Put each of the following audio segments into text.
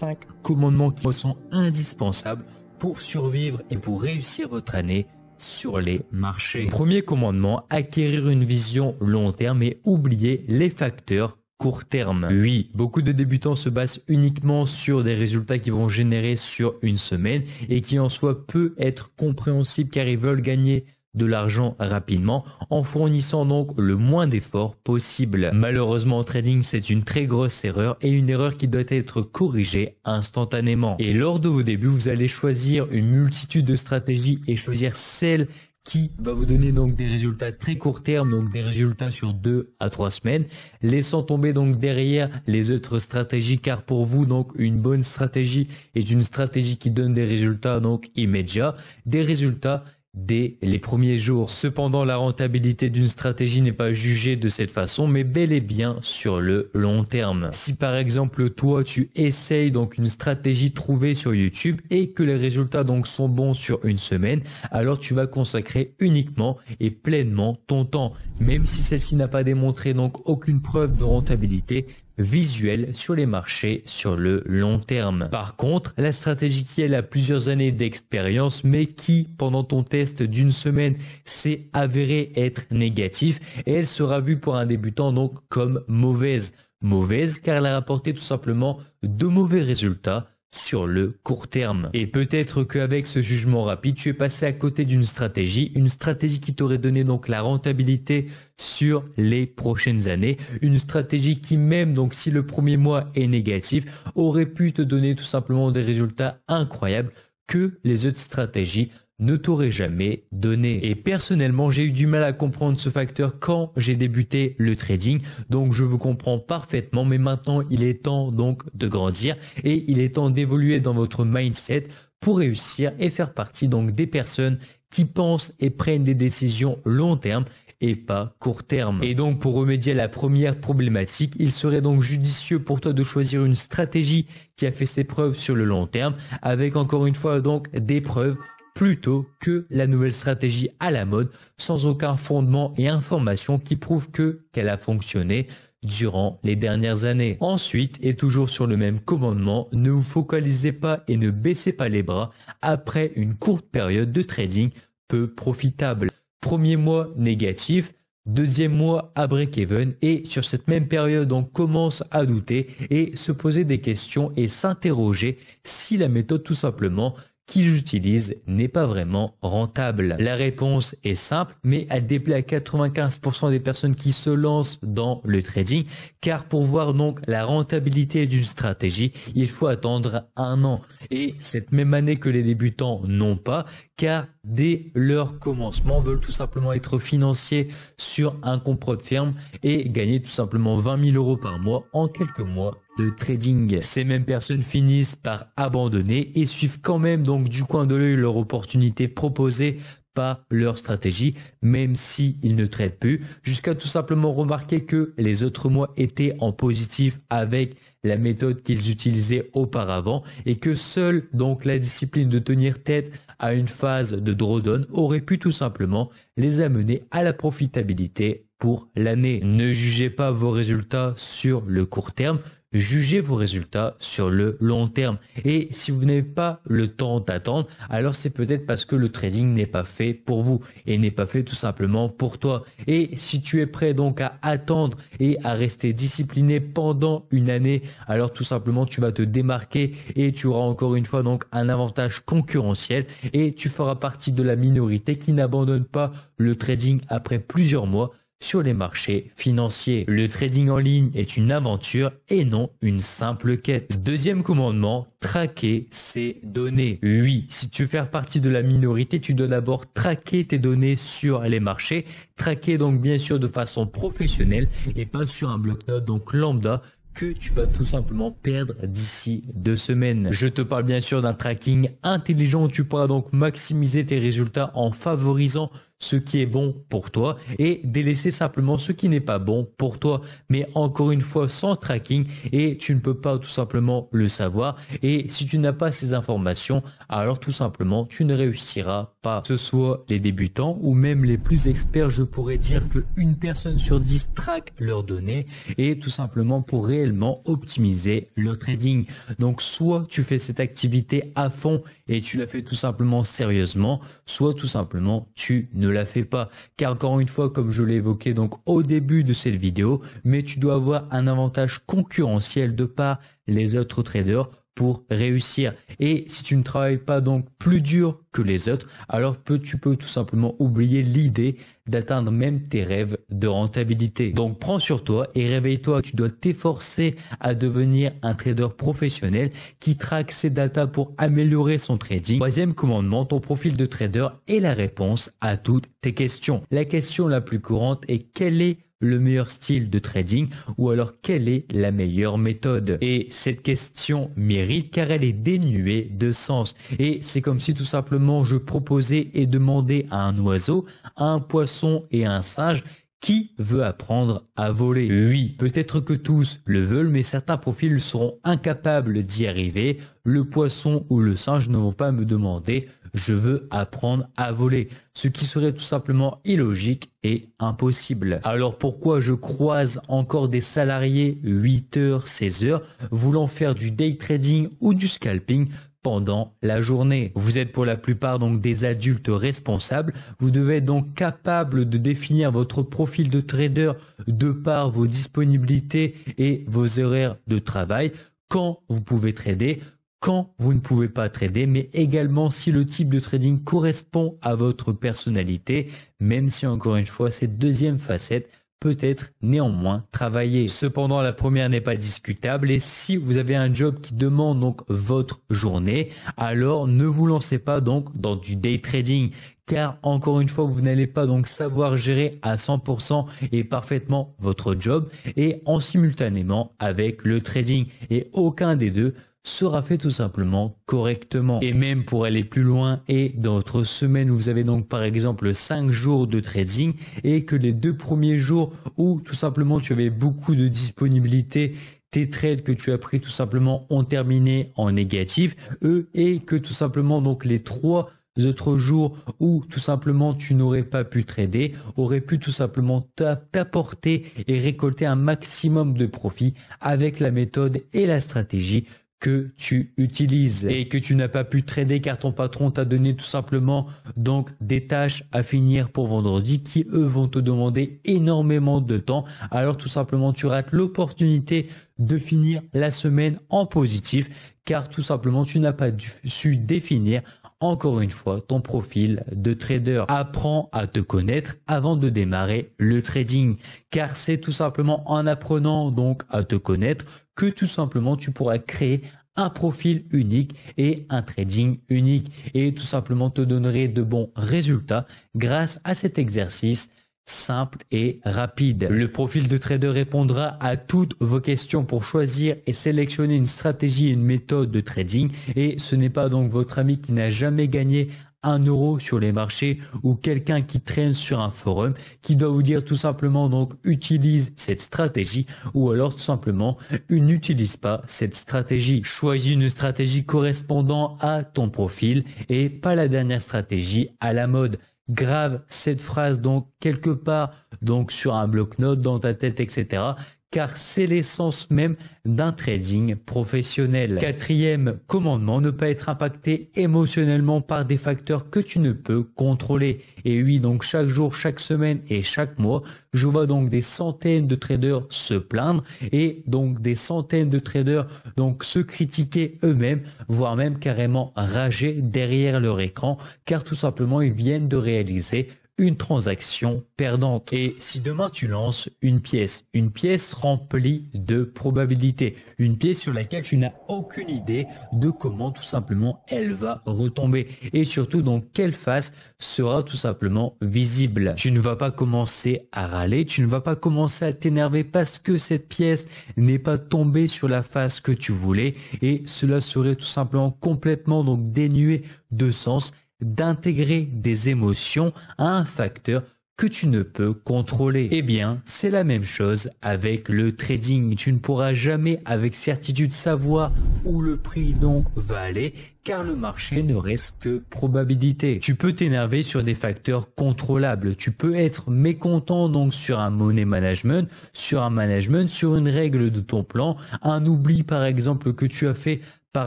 cinq commandements qui sont indispensables pour survivre et pour réussir votre année sur les marchés. Premier commandement, acquérir une vision long terme et oublier les facteurs court terme. Oui, beaucoup de débutants se basent uniquement sur des résultats qui vont générer sur une semaine et qui en soi peut être compréhensible car ils veulent gagner de l'argent rapidement en fournissant donc le moins d'efforts possible. Malheureusement en trading c'est une très grosse erreur et une erreur qui doit être corrigée instantanément. Et lors de vos débuts vous allez choisir une multitude de stratégies et choisir celle qui va vous donner donc des résultats très court terme, donc des résultats sur deux à trois semaines, laissant tomber donc derrière les autres stratégies car pour vous donc une bonne stratégie est une stratégie qui donne des résultats donc immédiats, des résultats dès les premiers jours. Cependant, la rentabilité d'une stratégie n'est pas jugée de cette façon, mais bel et bien sur le long terme. Si par exemple toi tu essayes donc une stratégie trouvée sur YouTube et que les résultats donc sont bons sur une semaine, alors tu vas consacrer uniquement et pleinement ton temps. Même si celle-ci n'a pas démontré donc aucune preuve de rentabilité, visuel sur les marchés sur le long terme. Par contre, la stratégie qui elle a plusieurs années d'expérience mais qui pendant ton test d'une semaine s'est avérée être négative et elle sera vue pour un débutant donc comme mauvaise. Mauvaise car elle a rapporté tout simplement de mauvais résultats sur le court terme. Et peut-être qu'avec ce jugement rapide, tu es passé à côté d'une stratégie, une stratégie qui t'aurait donné donc la rentabilité sur les prochaines années, une stratégie qui même donc si le premier mois est négatif, aurait pu te donner tout simplement des résultats incroyables que les autres stratégies ne t'aurait jamais donné. Et personnellement, j'ai eu du mal à comprendre ce facteur quand j'ai débuté le trading. Donc je vous comprends parfaitement, mais maintenant il est temps donc de grandir et il est temps d'évoluer dans votre mindset pour réussir et faire partie donc des personnes qui pensent et prennent des décisions long terme et pas court terme. Et donc pour remédier à la première problématique, il serait donc judicieux pour toi de choisir une stratégie qui a fait ses preuves sur le long terme avec encore une fois donc des preuves plutôt que la nouvelle stratégie à la mode sans aucun fondement et information qui prouve que qu'elle a fonctionné durant les dernières années. Ensuite, et toujours sur le même commandement, ne vous focalisez pas et ne baissez pas les bras après une courte période de trading peu profitable. Premier mois négatif, deuxième mois à break-even et sur cette même période on commence à douter et se poser des questions et s'interroger si la méthode tout simplement qui j'utilise n'est pas vraiment rentable La réponse est simple, mais elle déplaît à 95% des personnes qui se lancent dans le trading, car pour voir donc la rentabilité d'une stratégie, il faut attendre un an. Et cette même année que les débutants n'ont pas, car dès leur commencement, veulent tout simplement être financiers sur un compte de ferme et gagner tout simplement 20 000 euros par mois en quelques mois de trading. Ces mêmes personnes finissent par abandonner et suivent quand même donc du coin de l'œil leur opportunité proposée par leur stratégie, même s'ils ne traitent plus, jusqu'à tout simplement remarquer que les autres mois étaient en positif avec la méthode qu'ils utilisaient auparavant et que seule donc la discipline de tenir tête à une phase de drawdown aurait pu tout simplement les amener à la profitabilité pour l'année. Ne jugez pas vos résultats sur le court terme, jugez vos résultats sur le long terme. Et si vous n'avez pas le temps d'attendre, alors c'est peut-être parce que le trading n'est pas fait pour vous et n'est pas fait tout simplement pour toi. Et si tu es prêt donc à attendre et à rester discipliné pendant une année, alors tout simplement tu vas te démarquer et tu auras encore une fois donc un avantage concurrentiel et tu feras partie de la minorité qui n'abandonne pas le trading après plusieurs mois sur les marchés financiers. Le trading en ligne est une aventure et non une simple quête. Deuxième commandement, traquer ses données. Oui, si tu veux faire partie de la minorité, tu dois d'abord traquer tes données sur les marchés. Traquer donc bien sûr de façon professionnelle et pas sur un bloc-notes donc lambda que tu vas tout simplement perdre d'ici deux semaines. Je te parle bien sûr d'un tracking intelligent où tu pourras donc maximiser tes résultats en favorisant ce qui est bon pour toi et délaisser simplement ce qui n'est pas bon pour toi. Mais encore une fois, sans tracking et tu ne peux pas tout simplement le savoir. Et si tu n'as pas ces informations, alors tout simplement, tu ne réussiras pas. Que ce soit les débutants ou même les plus experts, je pourrais dire que une personne sur dix traque leurs données et tout simplement pour réellement optimiser le trading. Donc, soit tu fais cette activité à fond et tu la fais tout simplement sérieusement, soit tout simplement tu ne la fais pas. Car encore une fois, comme je l'ai évoqué donc au début de cette vidéo, mais tu dois avoir un avantage concurrentiel de par les autres traders pour réussir. Et si tu ne travailles pas donc plus dur que les autres, alors tu peux tout simplement oublier l'idée d'atteindre même tes rêves de rentabilité. Donc prends sur toi et réveille-toi. Tu dois t'efforcer à devenir un trader professionnel qui traque ses data pour améliorer son trading. Troisième commandement, ton profil de trader est la réponse à toutes tes questions. La question la plus courante est quelle est le meilleur style de trading ou alors quelle est la meilleure méthode Et cette question mérite car elle est dénuée de sens. Et c'est comme si tout simplement je proposais et demandais à un oiseau, un poisson et un singe qui veut apprendre à voler Oui, peut-être que tous le veulent, mais certains profils seront incapables d'y arriver. Le poisson ou le singe ne vont pas me demander je veux apprendre à voler, ce qui serait tout simplement illogique et impossible. Alors pourquoi je croise encore des salariés 8 heures, 16h heures, voulant faire du day trading ou du scalping pendant la journée. Vous êtes pour la plupart donc des adultes responsables. Vous devez être donc capable de définir votre profil de trader de par vos disponibilités et vos horaires de travail. Quand vous pouvez trader, quand vous ne pouvez pas trader, mais également si le type de trading correspond à votre personnalité, même si encore une fois, cette deuxième facette peut être néanmoins travaillée. Cependant, la première n'est pas discutable et si vous avez un job qui demande donc votre journée, alors ne vous lancez pas donc dans du day trading car encore une fois, vous n'allez pas donc savoir gérer à 100% et parfaitement votre job et en simultanément avec le trading et aucun des deux sera fait tout simplement correctement. Et même pour aller plus loin et dans votre semaine, où vous avez donc par exemple 5 jours de trading et que les deux premiers jours où tout simplement tu avais beaucoup de disponibilité tes trades que tu as pris tout simplement ont terminé en négatif, eux, et que tout simplement donc les trois autres jours où tout simplement tu n'aurais pas pu trader, aurait pu tout simplement t'apporter et récolter un maximum de profit avec la méthode et la stratégie que tu utilises et que tu n'as pas pu trader car ton patron t'a donné tout simplement donc des tâches à finir pour vendredi qui eux vont te demander énormément de temps alors tout simplement tu rates l'opportunité de finir la semaine en positif car tout simplement tu n'as pas su définir encore une fois ton profil de trader. Apprends à te connaître avant de démarrer le trading car c'est tout simplement en apprenant donc à te connaître que tout simplement tu pourras créer un profil unique et un trading unique et tout simplement te donnerai de bons résultats grâce à cet exercice simple et rapide. Le profil de trader répondra à toutes vos questions pour choisir et sélectionner une stratégie et une méthode de trading et ce n'est pas donc votre ami qui n'a jamais gagné un euro sur les marchés ou quelqu'un qui traîne sur un forum qui doit vous dire tout simplement donc utilise cette stratégie ou alors tout simplement n'utilise pas cette stratégie. Choisis une stratégie correspondant à ton profil et pas la dernière stratégie à la mode grave cette phrase donc quelque part donc sur un bloc-notes dans ta tête etc car c'est l'essence même d'un trading professionnel. Quatrième commandement, ne pas être impacté émotionnellement par des facteurs que tu ne peux contrôler. Et oui, donc chaque jour, chaque semaine et chaque mois, je vois donc des centaines de traders se plaindre et donc des centaines de traders donc se critiquer eux-mêmes, voire même carrément rager derrière leur écran, car tout simplement ils viennent de réaliser une transaction perdante. Et si demain tu lances une pièce, une pièce remplie de probabilités, une pièce sur laquelle tu n'as aucune idée de comment tout simplement elle va retomber et surtout dans quelle face sera tout simplement visible. Tu ne vas pas commencer à râler, tu ne vas pas commencer à t'énerver parce que cette pièce n'est pas tombée sur la face que tu voulais et cela serait tout simplement complètement donc dénué de sens d'intégrer des émotions à un facteur que tu ne peux contrôler. Eh bien, c'est la même chose avec le trading. Tu ne pourras jamais avec certitude savoir où le prix donc va aller car le marché ne reste que probabilité. Tu peux t'énerver sur des facteurs contrôlables, tu peux être mécontent donc sur un money management, sur un management, sur une règle de ton plan, un oubli par exemple que tu as fait par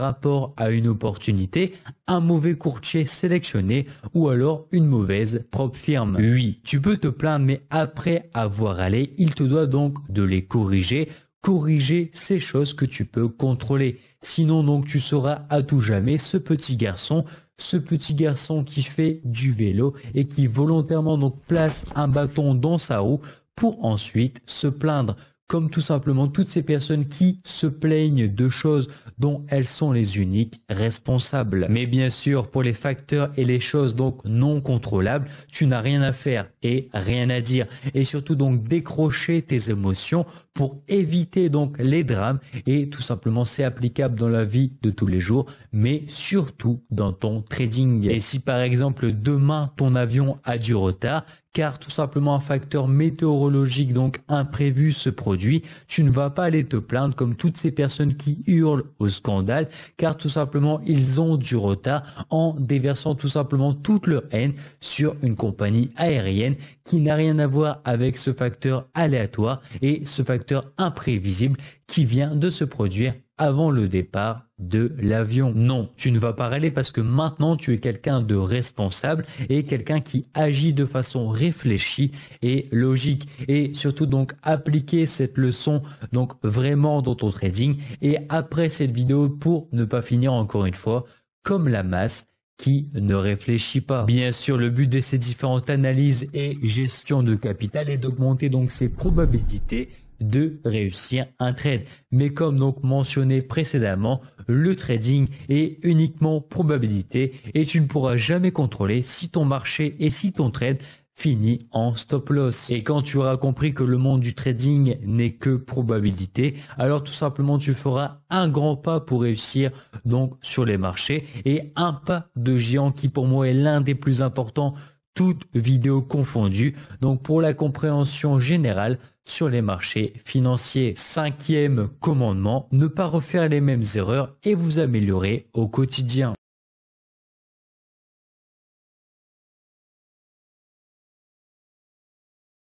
rapport à une opportunité, un mauvais courtier sélectionné ou alors une mauvaise propre firme. Oui, tu peux te plaindre mais après avoir allé, il te doit donc de les corriger corriger ces choses que tu peux contrôler. Sinon donc tu seras à tout jamais ce petit garçon, ce petit garçon qui fait du vélo et qui volontairement donc place un bâton dans sa roue pour ensuite se plaindre. Comme tout simplement toutes ces personnes qui se plaignent de choses dont elles sont les uniques responsables. Mais bien sûr, pour les facteurs et les choses donc non contrôlables, tu n'as rien à faire et rien à dire. Et surtout donc décrocher tes émotions pour éviter donc les drames et tout simplement c'est applicable dans la vie de tous les jours mais surtout dans ton trading. Et si par exemple demain ton avion a du retard, car tout simplement un facteur météorologique donc imprévu se produit, tu ne vas pas aller te plaindre comme toutes ces personnes qui hurlent au scandale, car tout simplement ils ont du retard en déversant tout simplement toute leur haine sur une compagnie aérienne qui n'a rien à voir avec ce facteur aléatoire et ce facteur imprévisible qui vient de se produire avant le départ de l'avion. Non, tu ne vas pas râler parce que maintenant tu es quelqu'un de responsable et quelqu'un qui agit de façon réfléchie et logique et surtout donc appliquer cette leçon donc vraiment dans ton trading et après cette vidéo pour ne pas finir encore une fois comme la masse qui ne réfléchit pas. Bien sûr, le but de ces différentes analyses et gestion de capital est d'augmenter donc ses probabilités de réussir un trade. Mais comme donc mentionné précédemment, le trading est uniquement probabilité et tu ne pourras jamais contrôler si ton marché et si ton trade Fini en stop loss. Et quand tu auras compris que le monde du trading n'est que probabilité, alors tout simplement tu feras un grand pas pour réussir donc sur les marchés et un pas de géant qui pour moi est l'un des plus importants toute vidéo confondues, donc pour la compréhension générale sur les marchés financiers. Cinquième commandement, ne pas refaire les mêmes erreurs et vous améliorer au quotidien.